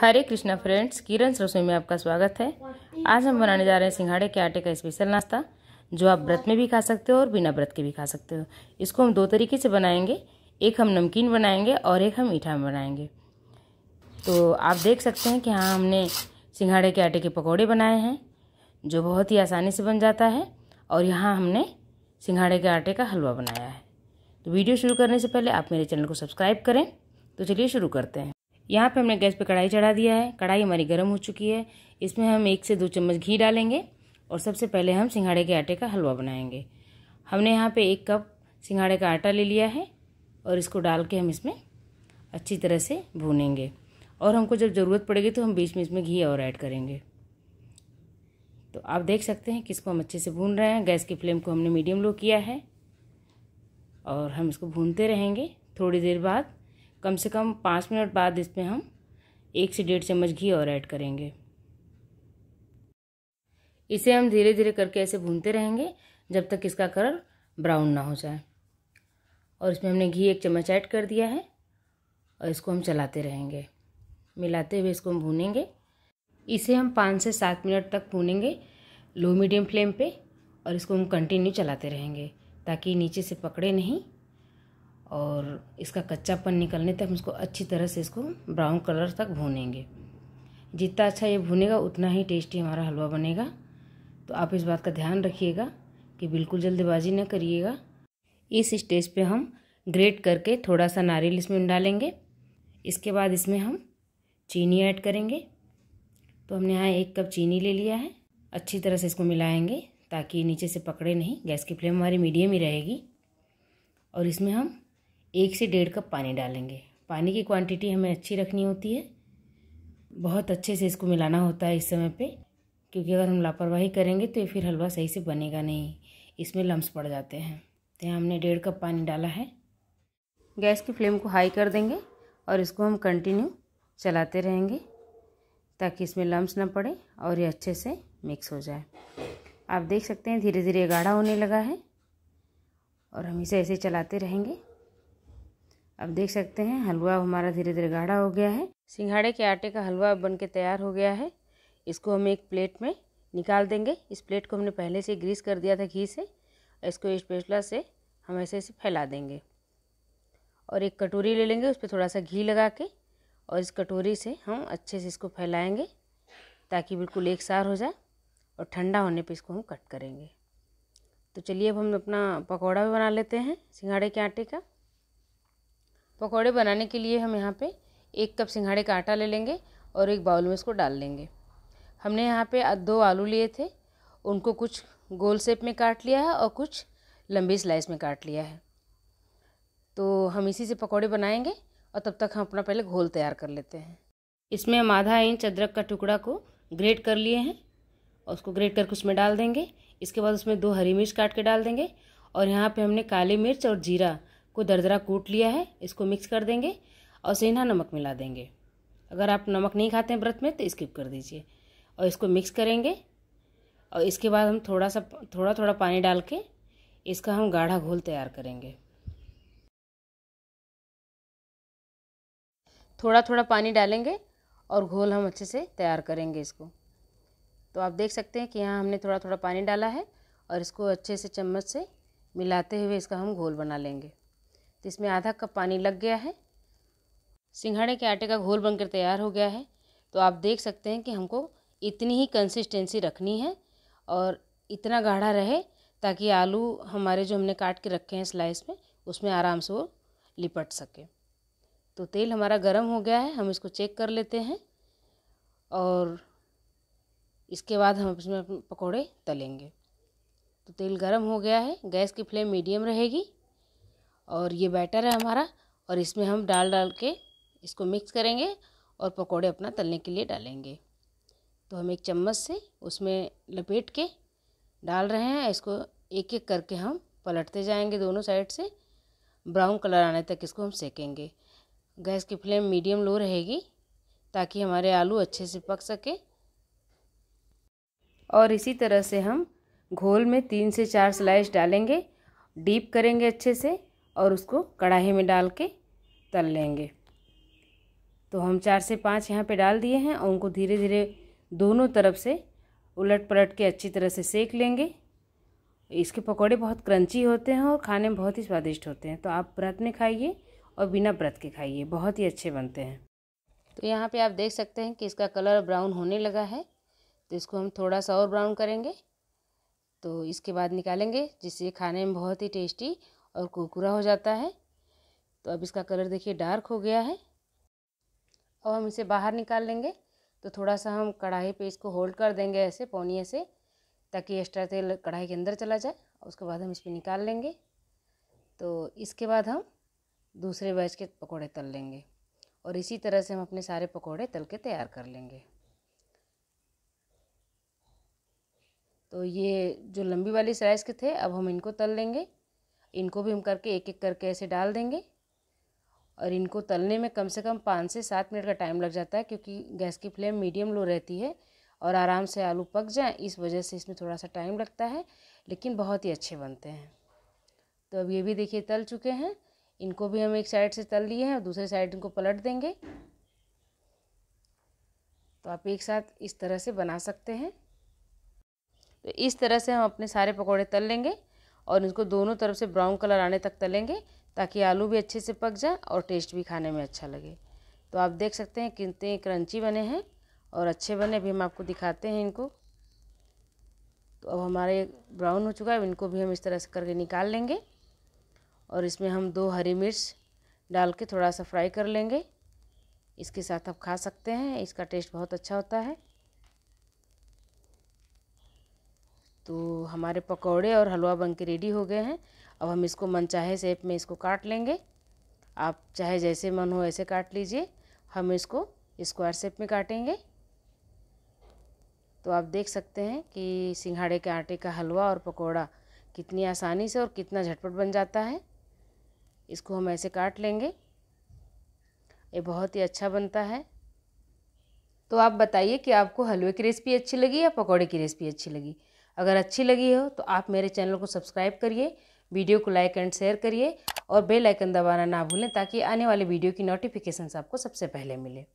हरे Krishna friends किरण रसोई में आपका स्वागत है आज हम बनाने जा रहे हैं सिंघाड़े के आटे का स्पेशल नाश्ता जो आप व्रत में भी खा सकते हो और बिना व्रत के भी खा सकते हो इसको हम दो तरीके से बनाएंगे एक हम नमकीन बनाएंगे और एक हम मीठा में बनाएंगे तो आप देख सकते हैं कि हाँ हमने सिंघाड़े के आटे के पकौड़े बनाए हैं जो बहुत ही आसानी से बन जाता है और यहाँ हमने सिंघाड़े के आटे का हलवा बनाया है तो वीडियो शुरू करने से पहले आप मेरे चैनल को सब्सक्राइब करें तो चलिए शुरू करते हैं यहाँ पे हमने गैस पे कढ़ाई चढ़ा दिया है कढ़ाई हमारी गर्म हो चुकी है इसमें हम एक से दो चम्मच घी डालेंगे और सबसे पहले हम सिंघाड़े के आटे का हलवा बनाएंगे हमने यहाँ पे एक कप सिंघाड़े का आटा ले लिया है और इसको डाल के हम इसमें अच्छी तरह से भूनेंगे और हमको जब ज़रूरत पड़ेगी तो हम बीच में इसमें घी और ऐड करेंगे तो आप देख सकते हैं कि इसको हम अच्छे से भून रहे हैं गैस की फ्लेम को हमने मीडियम लो किया है और हम इसको भूनते रहेंगे थोड़ी देर बाद कम से कम पाँच मिनट बाद इसमें हम एक से डेढ़ चम्मच घी और ऐड करेंगे इसे हम धीरे धीरे करके ऐसे भूनते रहेंगे जब तक इसका कलर ब्राउन ना हो जाए और इसमें हमने घी एक चम्मच ऐड कर दिया है और इसको हम चलाते रहेंगे मिलाते हुए इसको हम भूनेंगे इसे हम पाँच से सात मिनट तक भूनेंगे लो मीडियम फ्लेम पे और इसको हम कंटिन्यू चलाते रहेंगे ताकि नीचे से पकड़े नहीं और इसका कच्चापन निकलने तक हम इसको अच्छी तरह से इसको ब्राउन कलर तक भूनेंगे जितना अच्छा ये भुनेगा उतना ही टेस्टी हमारा हलवा बनेगा तो आप इस बात का ध्यान रखिएगा कि बिल्कुल जल्दबाजी न करिएगा इस स्टेज पे हम ग्रेट करके थोड़ा सा नारियल इसमें डालेंगे इसके बाद इसमें हम चीनी ऐड करेंगे तो हमने यहाँ एक कप चीनी ले लिया है अच्छी तरह से इसको मिलाएंगे ताकि नीचे से पकड़े नहीं गैस की फ्लेम हमारी मीडियम ही रहेगी और इसमें हम एक से डेढ़ कप पानी डालेंगे पानी की क्वांटिटी हमें अच्छी रखनी होती है बहुत अच्छे से इसको मिलाना होता है इस समय पे क्योंकि अगर हम लापरवाही करेंगे तो ये फिर हलवा सही से बनेगा नहीं इसमें लम्स पड़ जाते हैं तो यहाँ हमने डेढ़ कप पानी डाला है गैस की फ्लेम को हाई कर देंगे और इसको हम कंटिन्यू चलाते रहेंगे ताकि इसमें लम्स ना पड़े और ये अच्छे से मिक्स हो जाए आप देख सकते हैं धीरे धीरे गाढ़ा होने लगा है और हम इसे ऐसे चलाते रहेंगे अब देख सकते हैं हलवा हमारा धीरे धीरे गाढ़ा हो गया है सिंघाड़े के आटे का हलवा बन के तैयार हो गया है इसको हम एक प्लेट में निकाल देंगे इस प्लेट को हमने पहले से ग्रीस कर दिया था घी से इसको स्पेशला से हम ऐसे ऐसे फैला देंगे और एक कटोरी ले लेंगे उस पर थोड़ा सा घी लगा के और इस कटोरी से हम अच्छे से इसको फैलाएंगे ताकि बिल्कुल एक सार हो जाए और ठंडा होने पे इसको हम कट करेंगे तो चलिए अब हम अपना पकौड़ा भी बना लेते हैं सिंघाड़े के आटे का पकौड़े बनाने के लिए हम यहाँ पे एक कप सिंघाड़े का आटा ले लेंगे और एक बाउल में इसको डाल लेंगे हमने यहाँ पे दो आलू लिए थे उनको कुछ गोल शेप में काट लिया है और कुछ लंबी स्लाइस में काट लिया है तो हम इसी से पकौड़े बनाएंगे और तब तक हम अपना पहले घोल तैयार कर लेते हैं इसमें हम आधा इंच अदरक का टुकड़ा को ग्रेट कर लिए हैं और उसको ग्रेट करके उसमें डाल देंगे इसके बाद उसमें दो हरी मिर्च काट के डाल देंगे और यहाँ पे हमने काली मिर्च और जीरा को दरदरा कूट लिया है इसको मिक्स कर देंगे और सेंधा नमक मिला देंगे अगर आप नमक नहीं खाते हैं व्रत में तो स्किप कर दीजिए और इसको मिक्स करेंगे और इसके बाद हम थोड़ा सा थोड़ा थोड़ा पानी डाल के इसका हम गाढ़ा घोल तैयार करेंगे थोड़ा थोड़ा पानी डालेंगे और घोल हम अच्छे से तैयार करेंगे इसको तो आप देख सकते हैं कि यहाँ हमने थोड़ा थोड़ा पानी डाला है और इसको अच्छे से चम्मच से मिलाते हुए इसका हम घोल बना लेंगे तो इसमें आधा कप पानी लग गया है सिंघाड़े के आटे का घोल बनकर तैयार हो गया है तो आप देख सकते हैं कि हमको इतनी ही कंसिस्टेंसी रखनी है और इतना गाढ़ा रहे ताकि आलू हमारे जो हमने काट के रखे हैं स्लाइस में उसमें आराम से वो लिपट सके तो तेल हमारा गर्म हो गया है हम इसको चेक कर लेते हैं और इसके बाद हम इसमें पकौड़े तलेंगे तो तेल गर्म हो गया है गैस की फ्लेम मीडियम रहेगी और ये बैटर है हमारा और इसमें हम डाल डाल के इसको मिक्स करेंगे और पकोड़े अपना तलने के लिए डालेंगे तो हम एक चम्मच से उसमें लपेट के डाल रहे हैं इसको एक एक करके हम पलटते जाएंगे दोनों साइड से ब्राउन कलर आने तक इसको हम सेकेंगे गैस की फ्लेम मीडियम लो रहेगी ताकि हमारे आलू अच्छे से पक सके और इसी तरह से हम घोल में तीन से चार स्लाइस डालेंगे डीप करेंगे अच्छे से और उसको कढ़ाई में डाल के तल लेंगे तो हम चार से पाँच यहाँ पे डाल दिए हैं और उनको धीरे धीरे दोनों तरफ से उलट पलट के अच्छी तरह से सेक लेंगे इसके पकौड़े बहुत क्रंची होते हैं और खाने में बहुत ही स्वादिष्ट होते हैं तो आप व्रत में खाइए और बिना व्रत के खाइए बहुत ही अच्छे बनते हैं तो यहाँ पे आप देख सकते हैं कि इसका कलर ब्राउन होने लगा है तो इसको हम थोड़ा सा और ब्राउन करेंगे तो इसके बाद निकालेंगे जिससे खाने में बहुत ही टेस्टी और कुरकुरा हो जाता है तो अब इसका कलर देखिए डार्क हो गया है अब हम इसे बाहर निकाल लेंगे तो थोड़ा सा हम कढ़ाई पे इसको होल्ड कर देंगे ऐसे पौनिए से ताकि एक्स्ट्रा तेल कढ़ाई के अंदर चला जाए उसके बाद हम इस पर निकाल लेंगे तो इसके बाद हम दूसरे बैच के पकौड़े तल लेंगे और इसी तरह से हम अपने सारे पकौड़े तल के तैयार कर लेंगे तो ये जो लंबी वाली साइज़ के थे अब हम इनको तल लेंगे इनको भी हम करके एक एक करके ऐसे डाल देंगे और इनको तलने में कम से कम पाँच से सात मिनट का टाइम लग जाता है क्योंकि गैस की फ्लेम मीडियम लो रहती है और आराम से आलू पक जाएं इस वजह से इसमें थोड़ा सा टाइम लगता है लेकिन बहुत ही अच्छे बनते हैं तो अब ये भी देखिए तल चुके हैं इनको भी हम एक साइड से तल लिए हैं और दूसरे साइड इनको पलट देंगे तो आप एक साथ इस तरह से बना सकते हैं तो इस तरह से हम अपने सारे पकौड़े तल लेंगे और इसको दोनों तरफ से ब्राउन कलर आने तक तलेंगे ताकि आलू भी अच्छे से पक जाए और टेस्ट भी खाने में अच्छा लगे तो आप देख सकते हैं कितने क्रंची बने हैं और अच्छे बने भी हम आपको दिखाते हैं इनको तो अब हमारे ब्राउन हो चुका है इनको भी हम इस तरह से करके निकाल लेंगे और इसमें हम दो हरी मिर्च डाल के थोड़ा सा फ्राई कर लेंगे इसके साथ आप खा सकते हैं इसका टेस्ट बहुत अच्छा होता है तो हमारे पकौड़े और हलवा बन के रेडी हो गए हैं अब हम इसको मनचाहे सेप में इसको काट लेंगे आप चाहे जैसे मन हो ऐसे काट लीजिए हम इसको स्क्वायर सेप में काटेंगे तो आप देख सकते हैं कि सिंघाड़े के आटे का हलवा और पकौड़ा कितनी आसानी से और कितना झटपट बन जाता है इसको हम ऐसे काट लेंगे ये बहुत ही अच्छा बनता है तो आप बताइए कि आपको हलवे की रेसिपी अच्छी लगी या पकौड़े की रेसिपी अच्छी लगी अगर अच्छी लगी हो तो आप मेरे चैनल को सब्सक्राइब करिए वीडियो को लाइक एंड शेयर करिए और बेल आइकन दबाना ना भूलें ताकि आने वाले वीडियो की नोटिफिकेशन आपको सबसे पहले मिले